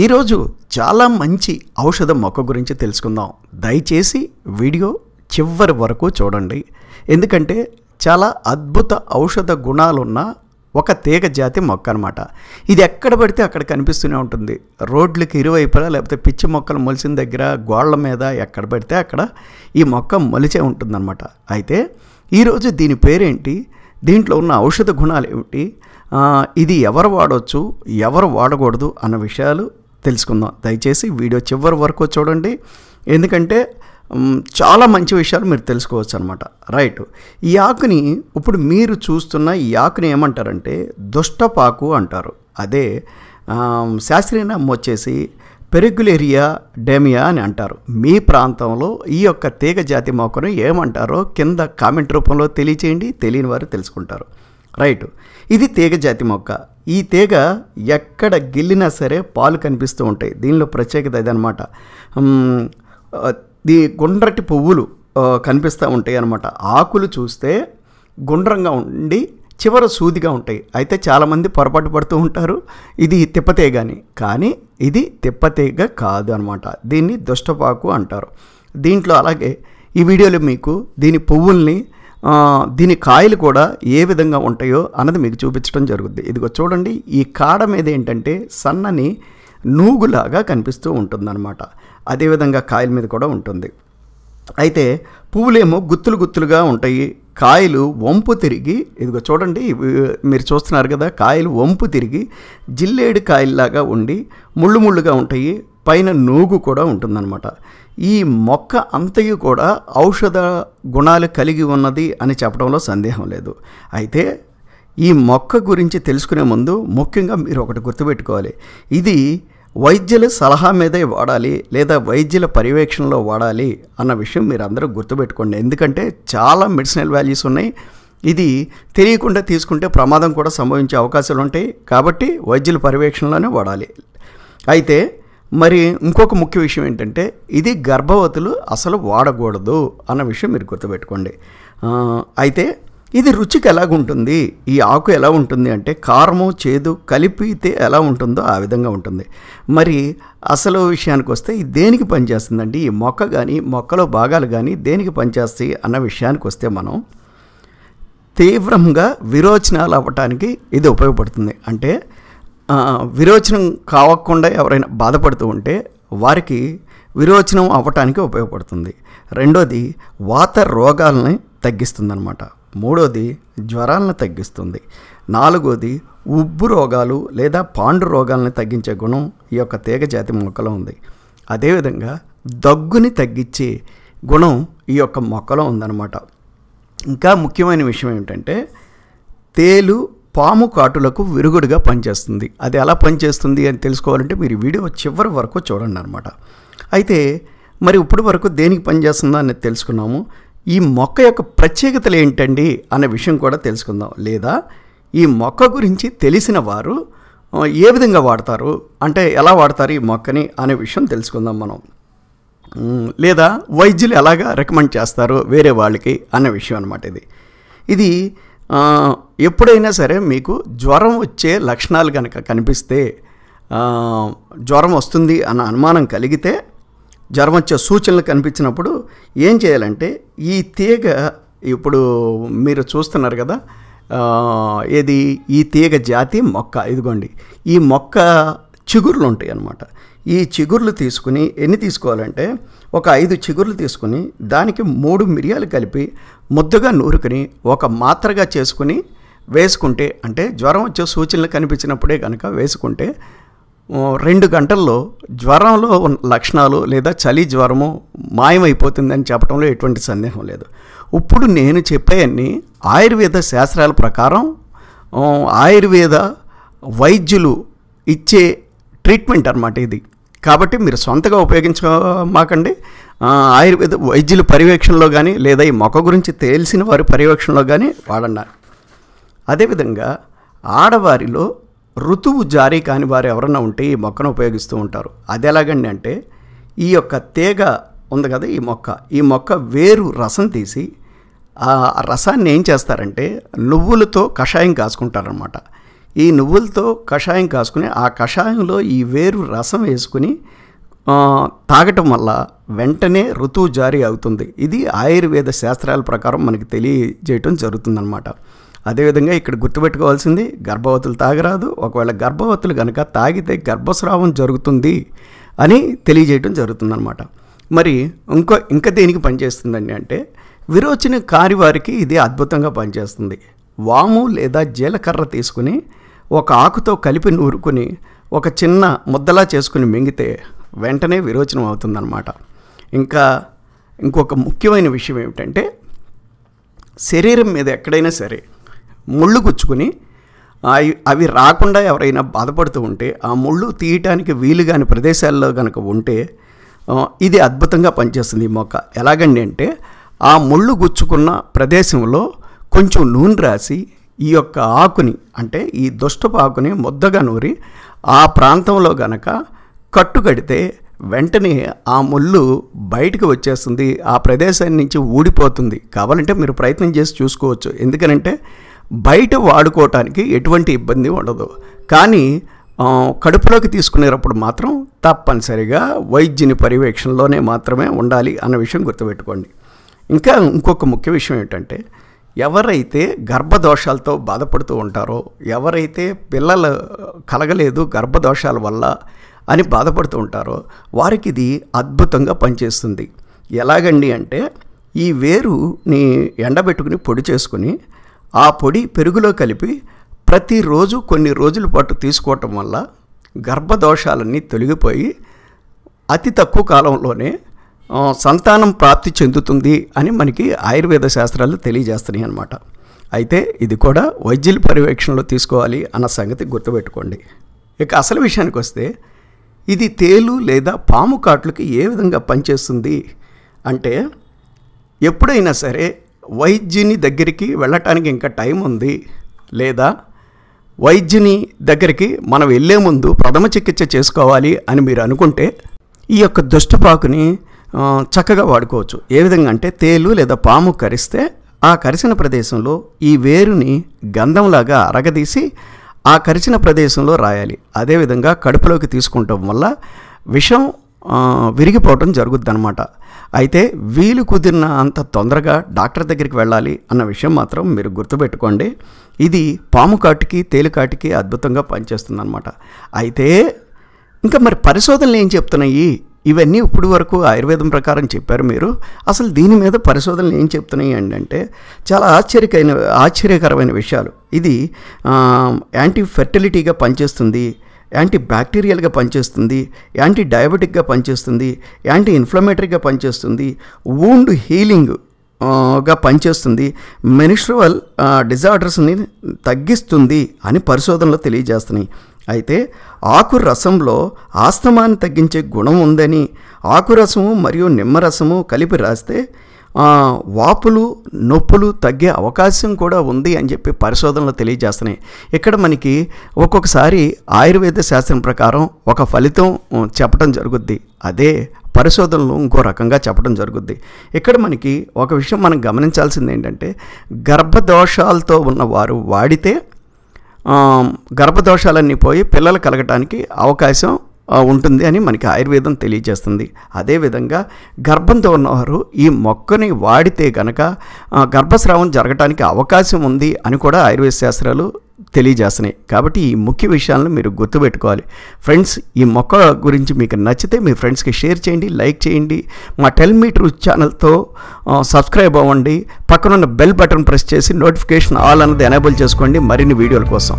ఈరోజు చాలా మంచి ఔషధ మొక్క గురించి తెలుసుకుందాం దయచేసి వీడియో చివరి వరకు చూడండి ఎందుకంటే చాలా అద్భుత ఔషధ గుణాలున్న ఒక తీగ జాతి మొక్క అనమాట ఇది ఎక్కడ పడితే అక్కడ కనిపిస్తూనే ఉంటుంది రోడ్లకి ఇరువైపులా లేకపోతే పిచ్చి మొక్కలు మొలిచిన దగ్గర గోళ్ల మీద ఎక్కడ పడితే అక్కడ ఈ మొక్క మొలిచే ఉంటుందన్నమాట అయితే ఈరోజు దీని పేరేంటి దీంట్లో ఉన్న ఔషధ గుణాలు ఏమిటి ఇది ఎవరు వాడవచ్చు ఎవరు వాడకూడదు అన్న విషయాలు తెలుసుకుందాం దయచేసి వీడియో చివరి వరకు చూడండి ఎందుకంటే చాలా మంచి విషయాలు మీరు తెలుసుకోవచ్చు అనమాట రైట్ ఈ ఆకుని ఇప్పుడు మీరు చూస్తున్న ఈ ఆకుని ఏమంటారంటే దుష్టపాకు అంటారు అదే శాస్త్రీయ నమ్మ వచ్చేసి పెరిగులేరియా డేమియా అని అంటారు మీ ప్రాంతంలో ఈ యొక్క తీగ జాతి మొక్కను ఏమంటారో కింద కామెంట్ రూపంలో తెలియచేయండి తెలియని వారు తెలుసుకుంటారు రైట్ ఇది తీగ జాతి మొక్క ఈ తీగ ఎక్కడ గిల్లినా సరే పాలు కనిపిస్తూ ఉంటాయి దీనిలో ప్రత్యేకత ఇదనమాట దీ గుండ్రటి పువ్వులు కనిపిస్తూ ఉంటాయి అనమాట ఆకులు చూస్తే గుండ్రంగా ఉండి చివర సూదిగా ఉంటాయి అయితే చాలామంది పొరపాటు పడుతూ ఉంటారు ఇది తిప్పతీగని కానీ ఇది తిప్పతీగ కాదు అనమాట దీన్ని దుష్టపాకు అంటారు దీంట్లో అలాగే ఈ వీడియోలో మీకు దీని పువ్వుల్ని దీని కాయలు కూడా ఏ విధంగా ఉంటాయో అన్నది మీకు చూపించడం జరుగుద్ది ఇదిగో చూడండి ఈ కాడ మీద ఏంటంటే సన్నని నూగులాగా కనిపిస్తూ ఉంటుందన్నమాట అదేవిధంగా కాయల మీద కూడా ఉంటుంది అయితే పువ్వులేమో గుత్తులు గుత్తులుగా ఉంటాయి కాయలు వంపు తిరిగి ఇదిగో చూడండి మీరు చూస్తున్నారు కదా కాయలు వంపు తిరిగి జిల్లేడు కాయల్లాగా ఉండి ముళ్ళు ముళ్ళుగా ఉంటాయి పైన నూగు కూడా ఉంటుందన్నమాట ఈ మొక్క అంతయు కూడా ఔషధ గుణాలు కలిగి ఉన్నది అని చెప్పడంలో సందేహం లేదు అయితే ఈ మొక్క గురించి తెలుసుకునే ముందు ముఖ్యంగా మీరు ఒకటి గుర్తుపెట్టుకోవాలి ఇది వైద్యుల సలహా మీదే వాడాలి లేదా వైద్యుల పర్యవేక్షణలో వాడాలి అన్న విషయం మీరు అందరూ గుర్తుపెట్టుకోండి ఎందుకంటే చాలా మెడిసినల్ వాల్యూస్ ఉన్నాయి ఇది తెలియకుండా తీసుకుంటే ప్రమాదం కూడా సంభవించే అవకాశాలు ఉంటాయి కాబట్టి వైద్యుల పర్యవేక్షణలోనే వాడాలి అయితే మరి ఇంకొక ముఖ్య విషయం ఏంటంటే ఇది గర్భవతులు అసలు వాడకూడదు అన్న విషయం మీరు గుర్తుపెట్టుకోండి అయితే ఇది రుచికి ఎలాగుంటుంది ఈ ఆకు ఎలా ఉంటుంది అంటే కారము చేదు కలిపితే ఎలా ఉంటుందో ఆ విధంగా ఉంటుంది మరి అసలు విషయానికి వస్తే ఇది దేనికి పనిచేస్తుందండి ఈ మొక్క కానీ మొక్కలో భాగాలు కానీ దేనికి పనిచేస్తాయి అన్న విషయానికి వస్తే మనం తీవ్రంగా విరోచనాలు అవ్వటానికి ఇది ఉపయోగపడుతుంది అంటే విరోచనం కావకుండా ఎవరైనా బాధపడుతూ ఉంటే వారికి విరోచనం అవ్వటానికి ఉపయోగపడుతుంది రెండోది వాత రోగాలని తగ్గిస్తుందన్నమాట మూడోది జ్వరాలను తగ్గిస్తుంది నాలుగోది ఉబ్బు రోగాలు లేదా పాండు రోగాలను తగ్గించే గుణం ఈ యొక్క తీగజాతి మొక్కలో ఉంది అదేవిధంగా దగ్గుని తగ్గించే గుణం ఈ యొక్క మొక్కలో ఉందన్నమాట ఇంకా ముఖ్యమైన విషయం ఏమిటంటే తేలు పాము కాటులకు విరుగుడుగా పనిచేస్తుంది అది ఎలా పనిచేస్తుంది అని తెలుసుకోవాలంటే మీరు వీడియో చివరి వరకు చూడండి అనమాట అయితే మరి ఇప్పటి వరకు దేనికి పనిచేస్తుందో అనేది తెలుసుకున్నాము ఈ మొక్క యొక్క ప్రత్యేకతలు ఏంటండి అనే విషయం కూడా తెలుసుకుందాం లేదా ఈ మొక్క గురించి తెలిసిన వారు ఏ విధంగా వాడతారు అంటే ఎలా వాడతారు ఈ మొక్కని అనే విషయం తెలుసుకుందాం మనం లేదా వైద్యులు ఎలాగా రికమెండ్ చేస్తారు వేరే వాళ్ళకి అనే విషయం అనమాట ఇది ఇది ఎప్పుడైనా సరే మీకు జ్వరం వచ్చే లక్షణాలు కనుక కనిపిస్తే జ్వరం వస్తుంది అన్న అనుమానం కలిగితే జ్వరం వచ్చే సూచనలు కనిపించినప్పుడు ఏం చేయాలంటే ఈ తీగ ఇప్పుడు మీరు చూస్తున్నారు కదా ఏది ఈ తీగ జాతి మొక్క ఇదిగోండి ఈ మొక్క చిగుర్లు ఉంటాయి అన్నమాట ఈ చిగుర్లు తీసుకుని ఎన్ని తీసుకోవాలంటే ఒక ఐదు చిగుర్లు తీసుకుని దానికి మూడు మిరియాలు కలిపి ముద్దుగా నూరుకుని ఒక మాత్రగా చేసుకుని వేసుకుంటే అంటే జ్వరం వచ్చే సూచనలు కనిపించినప్పుడే కనుక వేసుకుంటే రెండు గంటల్లో జ్వరంలో ఉన్న లక్షణాలు లేదా చలి జ్వరము మాయమైపోతుందని చెప్పడంలో ఎటువంటి సందేహం లేదు ఇప్పుడు నేను చెప్పేయన్ని ఆయుర్వేద శాస్త్రాల ప్రకారం ఆయుర్వేద వైద్యులు ఇచ్చే ట్రీట్మెంట్ అనమాట ఇది కాబట్టి మీరు సొంతగా ఉపయోగించుకోమాకండి ఆయుర్వేద వైద్యుల పర్యవేక్షణలో కానీ లేదా ఈ మొక్క గురించి తెలిసిన వారి పర్యవేక్షణలో కానీ వాడన్నారు అదేవిధంగా ఆడవారిలో ఋతువు జారీ కాని వారు ఎవరన్నా ఉంటే ఈ మొక్కను ఉపయోగిస్తూ ఉంటారు అది ఎలాగండి అంటే ఈ యొక్క తీగ ఉంది కదా ఈ మొక్క ఈ మొక్క వేరు రసం తీసి ఆ రసాన్ని ఏం చేస్తారంటే నువ్వులతో కషాయం కాసుకుంటారనమాట ఈ నువ్వులతో కషాయం కాసుకుని ఆ కషాయంలో ఈ వేరు రసం వేసుకుని తాగటం వల్ల వెంటనే ఋతువు జారీ అవుతుంది ఇది ఆయుర్వేద శాస్త్రాల ప్రకారం మనకి తెలియజేయటం జరుగుతుందన్నమాట అదేవిధంగా ఇక్కడ గుర్తుపెట్టుకోవాల్సింది గర్భవతులు తాగరాదు ఒకవేళ గర్భవతులు కనుక తాగితే గర్భస్రావం జరుగుతుంది అని తెలియజేయటం జరుగుతుందన్నమాట మరి ఇంకో ఇంకా దేనికి పనిచేస్తుందండి అంటే విరోచన కారి వారికి ఇది అద్భుతంగా పనిచేస్తుంది వాము లేదా జీలకర్ర తీసుకుని ఒక ఆకుతో కలిపి నూరుకుని ఒక చిన్న ముద్దలా చేసుకుని మింగితే వెంటనే విరోచనం అవుతుందన్నమాట ఇంకా ఇంకొక ముఖ్యమైన విషయం ఏమిటంటే శరీరం మీద ఎక్కడైనా సరే ముళ్ళు గుచ్చుకుని అవి రాకుండా ఎవరైనా బాధపడుతూ ఉంటే ఆ ముళ్ళు తీయటానికి వీలు కాని ప్రదేశాల్లో కనుక ఉంటే ఇది అద్భుతంగా పనిచేస్తుంది ఈ మొక్క ఎలాగండి అంటే ఆ ముళ్ళు గుచ్చుకున్న ప్రదేశంలో కొంచెం నూనె రాసి ఈ యొక్క ఆకుని అంటే ఈ దుష్టపు ఆకుని ముద్దగా నూరి ఆ ప్రాంతంలో గనక కట్టు కడితే వెంటనే ఆ ముళ్ళు బయటకు వచ్చేస్తుంది ఆ ప్రదేశాన్ని నుంచి ఊడిపోతుంది కావాలంటే మీరు ప్రయత్నం చేసి చూసుకోవచ్చు ఎందుకనంటే బయట వాడుకోవటానికి ఎటువంటి ఇబ్బంది ఉండదు కానీ కడుపులోకి తీసుకునేటప్పుడు మాత్రం తప్పనిసరిగా వైద్యుని పర్యవేక్షణలోనే మాత్రమే ఉండాలి అన్న విషయం గుర్తుపెట్టుకోండి ఇంకా ఇంకొక ముఖ్య విషయం ఏంటంటే ఎవరైతే గర్భదోషాలతో బాధపడుతూ ఉంటారో ఎవరైతే పిల్లలు కలగలేదు గర్భదోషాల వల్ల అని బాధపడుతూ ఉంటారో వారికి ఇది అద్భుతంగా పనిచేస్తుంది ఎలాగండి అంటే ఈ వేరుని ఎండబెట్టుకుని పొడి చేసుకుని ఆ పొడి పెరుగులో కలిపి ప్రతిరోజు కొన్ని రోజుల పాటు తీసుకోవటం వల్ల గర్భదోషాలన్నీ తొలగిపోయి అతి తక్కువ కాలంలోనే సంతానం ప్రాప్తి చెందుతుంది అని మనకి ఆయుర్వేద శాస్త్రాలు తెలియజేస్తున్నాయి అన్నమాట అయితే ఇది కూడా వైద్యుల పర్యవేక్షణలో తీసుకోవాలి అన్న సంగతి గుర్తుపెట్టుకోండి ఇక అసలు విషయానికి వస్తే ఇది తేలు లేదా పాము కాట్లకి ఏ విధంగా పనిచేస్తుంది అంటే ఎప్పుడైనా సరే వైద్యుని దగ్గరికి వెళ్ళటానికి ఇంకా టైం ఉంది లేదా వైద్యుని దగ్గరికి మనం వెళ్ళే ముందు ప్రథమ చికిత్స చేసుకోవాలి అని మీరు అనుకుంటే ఈ యొక్క దుష్టపాకుని చక్కగా వాడుకోవచ్చు ఏ విధంగా అంటే తేలు లేదా పాము కరిస్తే ఆ కరిసిన ప్రదేశంలో ఈ వేరుని గంధంలాగా అరగదీసి ఆ కరిచిన ప్రదేశంలో రాయాలి అదేవిధంగా కడుపులోకి తీసుకుంటాం వల్ల విషం విరిగిపోవటం అనమాట అయితే వీలు కుదిరిన అంత తొందరగా డాక్టర్ దగ్గరికి వెళ్ళాలి అన్న విషయం మాత్రం మీరు గుర్తుపెట్టుకోండి ఇది పాము కాటుకి తేలికాటికి అద్భుతంగా పనిచేస్తుందన్నమాట అయితే ఇంకా మరి పరిశోధనలు ఏం చెప్తున్నాయి ఇవన్నీ ఇప్పుడు వరకు ఆయుర్వేదం ప్రకారం చెప్పారు మీరు అసలు దీని మీద పరిశోధనలు ఏం చెప్తున్నాయి అంటే చాలా ఆశ్చర్యకైన ఆశ్చర్యకరమైన విషయాలు ఇది యాంటీ ఫెర్టిలిటీగా పనిచేస్తుంది యాంటీ బ్యాక్టీరియల్గా పనిచేస్తుంది యాంటీ డయాబెటిక్గా పనిచేస్తుంది యాంటీ ఇన్ఫ్లమేటరీగా పనిచేస్తుంది వూండ్ హీలింగ్ గా పనిచేస్తుంది మెనిస్ట్రువల్ డిజార్డర్స్ని తగ్గిస్తుంది అని పరిశోధనలో తెలియజేస్తున్నాయి అయితే ఆకు రసంలో ఆస్తమాన్ని తగ్గించే గుణం ఉందని ఆకురసము మరియు నిమ్మరసము కలిపి రాస్తే వాపులు నొప్పులు తగ్గే అవకాశం కూడా ఉంది అని చెప్పి పరిశోధనలు తెలియజేస్తున్నాయి ఇక్కడ మనకి ఒక్కొక్కసారి ఆయుర్వేద శాస్త్రం ప్రకారం ఒక ఫలితం చెప్పడం జరుగుద్ది అదే పరిశోధనలు ఇంకో రకంగా చెప్పడం జరుగుద్ది ఇక్కడ మనకి ఒక విషయం మనం గమనించాల్సింది ఏంటంటే గర్భదోషాలతో ఉన్నవారు వాడితే గర్భదోషాలన్నీ పోయి పిల్లలు కలగటానికి అవకాశం ఉంటుంది అని మనకి ఆయుర్వేదం తెలియజేస్తుంది అదేవిధంగా గర్భంతో ఉన్నవారు ఈ మొక్కని వాడితే గనక గర్భస్రావం జరగటానికి అవకాశం ఉంది అని కూడా ఆయుర్వేద శాస్త్రాలు తెలియజేస్తున్నాయి కాబట్టి ఈ ముఖ్య విషయాలను మీరు గుర్తుపెట్టుకోవాలి ఫ్రెండ్స్ ఈ మొక్క గురించి మీకు నచ్చితే మీ ఫ్రెండ్స్కి షేర్ చేయండి లైక్ చేయండి మా టెల్ మీ ఛానల్తో సబ్స్క్రైబ్ అవ్వండి పక్కనున్న బెల్ బటన్ ప్రెస్ చేసి నోటిఫికేషన్ ఆల్ అన్నది ఎనేబుల్ చేసుకోండి మరిన్ని వీడియోల కోసం